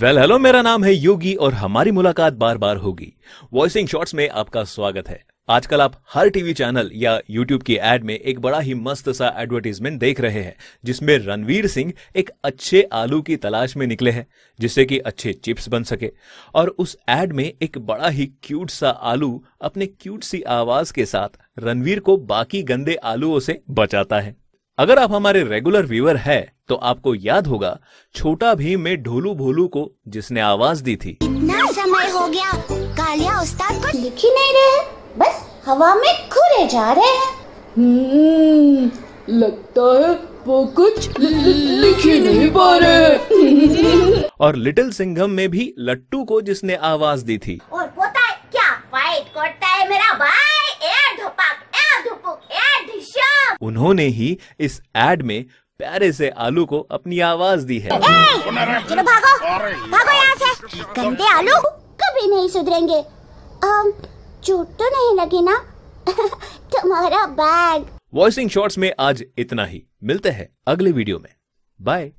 Well well, hello मेरा नाम है योगी और हमारी मुलाकात बार बार होगी वॉइसिंग शॉर्ट्स में आपका स्वागत है आजकल आप हर टीवी चैनल या यूट्यूब की एड में एक बड़ा ही मस्त सा एडवर्टीजमेंट देख रहे हैं जिसमें रणवीर सिंह एक अच्छे आलू की तलाश में निकले हैं जिससे कि अच्छे चिप्स बन सके और उस एड में एक बड़ा ही क्यूट सा आलू अपने क्यूट सी आवाज के साथ रणवीर को बाकी गंदे आलूओं से बचाता है अगर आप हमारे रेगुलर व्यूअर है तो आपको याद होगा छोटा भीम में ढोलू भोलू को जिसने आवाज दी थी इतना समय हो गया कालिया उस्ताद को लिख ही नहीं रहे बस हवा में खुले जा रहे हैं हम्म, लगता है वो कुछ लिख ही नहीं पा रहे और लिटिल सिंघम में भी लट्टू को जिसने आवाज दी थी और पोता है क्या फाइट करता है मेरा भाई उन्होंने ही इस एड में प्यारे से आलू को अपनी आवाज दी है चलो भागो, भागो यहाँ से। गंदे आलू कभी नहीं सुधरेंगे चोट तो नहीं लगी ना तुम्हारा बैग वॉइसिंग शॉर्ट्स में आज इतना ही मिलते हैं अगले वीडियो में बाय